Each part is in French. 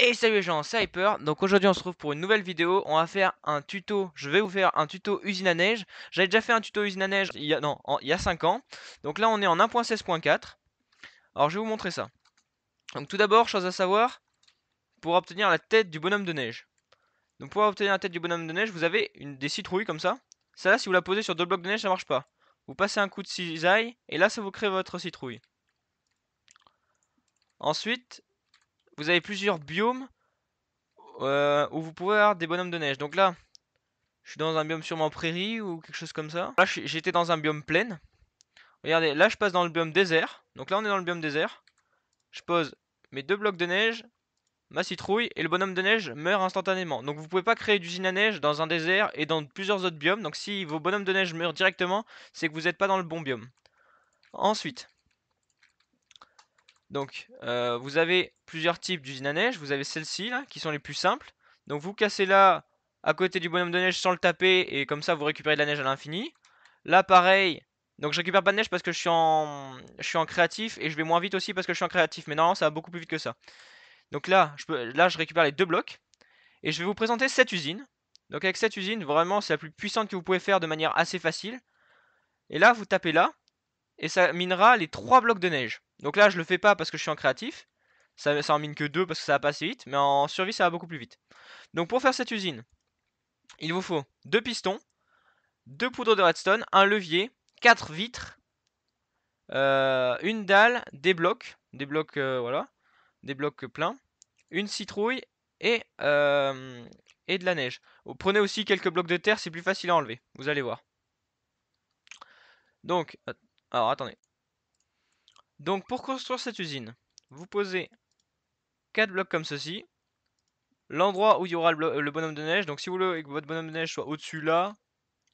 Et salut les gens, c'est Hyper, donc aujourd'hui on se retrouve pour une nouvelle vidéo, on va faire un tuto, je vais vous faire un tuto usine à neige, j'avais déjà fait un tuto usine à neige il y a, il 5 ans, donc là on est en 1.16.4, alors je vais vous montrer ça. Donc tout d'abord, chose à savoir, pour obtenir la tête du bonhomme de neige, donc pour obtenir la tête du bonhomme de neige, vous avez une, des citrouilles comme ça, ça là si vous la posez sur deux blocs de neige ça marche pas, vous passez un coup de cisaille, et là ça vous crée votre citrouille. Ensuite, vous avez plusieurs biomes euh, où vous pouvez avoir des bonhommes de neige. Donc là, je suis dans un biome sûrement prairie ou quelque chose comme ça. Là, j'étais dans un biome plaine. Regardez, là, je passe dans le biome désert. Donc là, on est dans le biome désert. Je pose mes deux blocs de neige, ma citrouille, et le bonhomme de neige meurt instantanément. Donc vous pouvez pas créer d'usine à neige dans un désert et dans plusieurs autres biomes. Donc si vos bonhommes de neige meurent directement, c'est que vous n'êtes pas dans le bon biome. Ensuite, donc, euh, vous avez plusieurs types d'usines à neige. Vous avez celle ci là, qui sont les plus simples. Donc, vous cassez là, à côté du bonhomme de neige, sans le taper, et comme ça, vous récupérez de la neige à l'infini. Là, pareil. Donc, je récupère pas de neige parce que je suis, en... créatif, et je vais moins vite aussi parce que je suis en créatif. Mais normalement, ça va beaucoup plus vite que ça. Donc là, je, peux... là, je récupère les deux blocs. Et je vais vous présenter cette usine. Donc avec cette usine, vraiment, c'est la plus puissante que vous pouvez faire de manière assez facile. Et là, vous tapez là, et ça minera les trois blocs de neige. Donc là, je le fais pas parce que je suis en créatif. Ça, en mine que 2 parce que ça va pas assez vite. Mais en survie, ça va beaucoup plus vite. Donc pour faire cette usine, il vous faut 2 pistons, 2 poudres de redstone, un levier, 4 vitres, euh, une dalle, des blocs. Des blocs, euh, voilà. Des blocs pleins. Une citrouille et, euh, et de la neige. Prenez aussi quelques blocs de terre, c'est plus facile à enlever. Vous allez voir. Donc, alors attendez. Donc pour construire cette usine, vous posez 4 blocs comme ceci. L'endroit où il y aura le, bonhomme de neige. Donc si vous voulez que votre bonhomme de neige soit au-dessus là.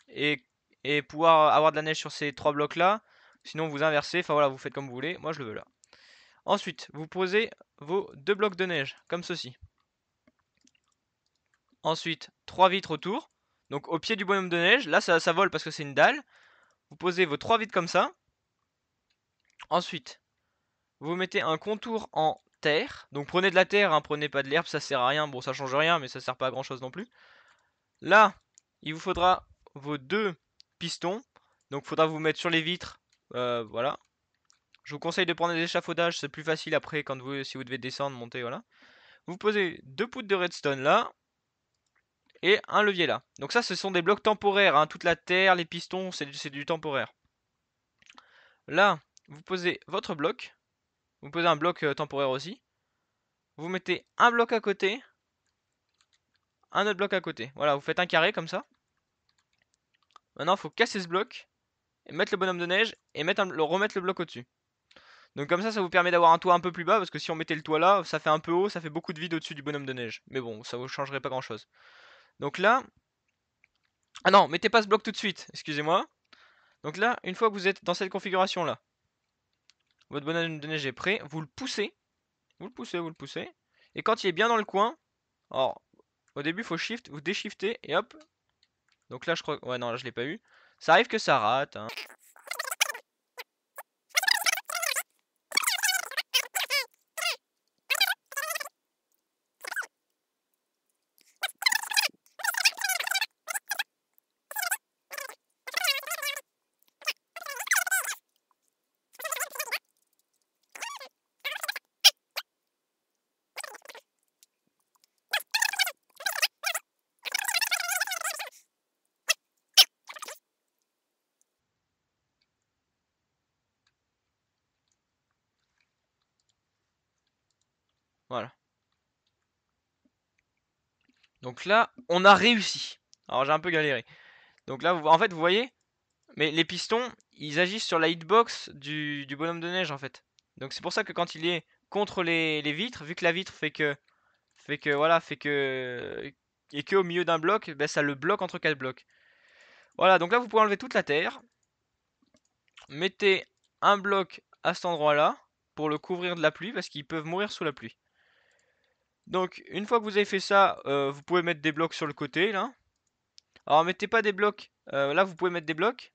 Et, pouvoir avoir de la neige sur ces 3 blocs là. Sinon vous inversez. Enfin voilà, vous faites comme vous voulez. Moi je le veux là. Ensuite, vous posez vos deux blocs de neige comme ceci. Ensuite, 3 vitres autour. Donc au pied du bonhomme de neige. Là ça, ça vole parce que c'est une dalle. Vous posez vos 3 vitres comme ça. Ensuite, vous mettez un contour en terre. Donc prenez de la terre, hein, prenez pas de l'herbe, ça sert à rien. Bon, ça change rien, mais ça sert pas à grand chose non plus. Là, il vous faudra vos deux pistons. Donc faudra vous mettre sur les vitres. Euh, voilà. Je vous conseille de prendre des échafaudages, c'est plus facile après quand vous, si vous devez descendre, monter, voilà. Vous posez deux poutres de redstone là et un levier là. Donc ça, ce sont des blocs temporaires. Hein. Toute la terre, les pistons, c'est du temporaire. Là, vous posez votre bloc, vous posez un bloc euh, temporaire aussi, vous mettez un bloc à côté, un autre bloc à côté. Voilà, vous faites un carré comme ça. Maintenant, il faut casser ce bloc, et mettre le bonhomme de neige, et mettre le, remettre le bloc au-dessus. Donc comme ça, ça vous permet d'avoir un toit un peu plus bas, parce que si on mettait le toit là, ça fait un peu haut, ça fait beaucoup de vide au-dessus du bonhomme de neige. Mais bon, ça ne vous changerait pas grand-chose. Donc là... Ah non, mettez pas ce bloc tout de suite, excusez-moi. Donc là, une fois que vous êtes dans cette configuration là, votre bonhomme de neige est prêt, vous le poussez, vous le poussez, vous le poussez, et quand il est bien dans le coin, alors, au début, il faut shift, vous déshiftez, et hop, donc là, je crois, ouais, non, là, je l'ai pas eu, ça arrive que ça rate, hein. Voilà. Donc là, on a réussi. Alors j'ai un peu galéré. Donc là, en fait, vous voyez, mais les pistons, ils agissent sur la hitbox du, du bonhomme de neige, en fait. Donc c'est pour ça que quand il est contre les, vitres, vu que la vitre fait que, fait que, voilà, fait que, et que au milieu d'un bloc, ben, ça le bloque entre quatre blocs. Voilà, donc là, vous pouvez enlever toute la terre. Mettez un bloc à cet endroit-là pour le couvrir de la pluie, parce qu'ils peuvent mourir sous la pluie. Donc, une fois que vous avez fait ça, euh, vous pouvez mettre des blocs sur le côté, là. Alors, mettez pas des blocs... Euh, là, vous pouvez mettre des blocs.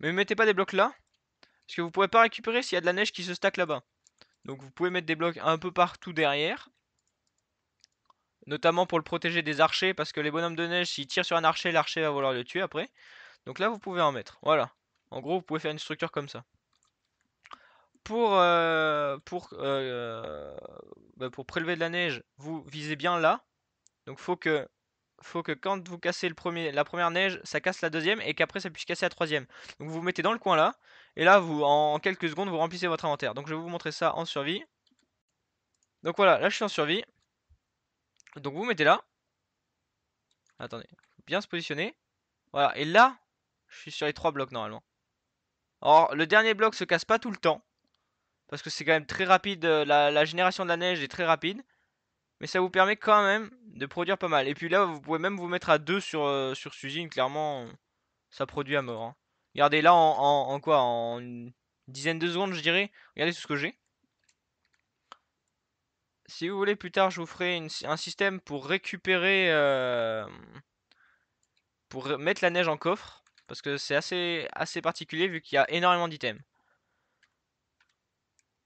Mais mettez pas des blocs là. Parce que vous pourrez pas récupérer s'il y a de la neige qui se stack là-bas. Donc, vous pouvez mettre des blocs un peu partout derrière. Notamment pour le protéger des archers. Parce que les bonhommes de neige, s'ils tirent sur un archer, l'archer va vouloir le tuer après. Donc là, vous pouvez en mettre. Voilà. En gros, vous pouvez faire une structure comme ça pour, euh, pour bah, pour prélever de la neige, vous visez bien là. Donc faut que faut que quand vous cassez le premier, la première neige, ça casse la deuxième et qu'après ça puisse casser la troisième. Donc vous vous mettez dans le coin là, et là vous en quelques secondes vous remplissez votre inventaire. Donc je vais vous montrer ça en survie. Donc voilà, là je suis en survie. Donc vous, vous mettez là. Attendez, bien se positionner. Voilà, et là, je suis sur les trois blocs normalement. Or, le dernier bloc se casse pas tout le temps. Parce que c'est quand même très rapide, euh, la, génération de la neige est très rapide. Mais ça vous permet quand même de produire pas mal. Et puis là, vous pouvez même vous mettre à deux sur, euh, sur Suzine, clairement, ça produit à mort. Hein. Regardez, là, en, quoi En une dizaine de secondes, je dirais. Regardez tout ce que j'ai. Si vous voulez, plus tard, je vous ferai un système pour récupérer... Euh, pour mettre la neige en coffre. Parce que c'est assez, assez particulier vu qu'il y a énormément d'items.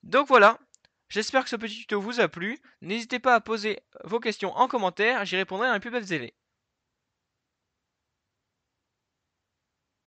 Donc voilà, j'espère que ce petit tuto vous a plu. N'hésitez pas à poser vos questions en commentaire, j'y répondrai dans les plus belles délais.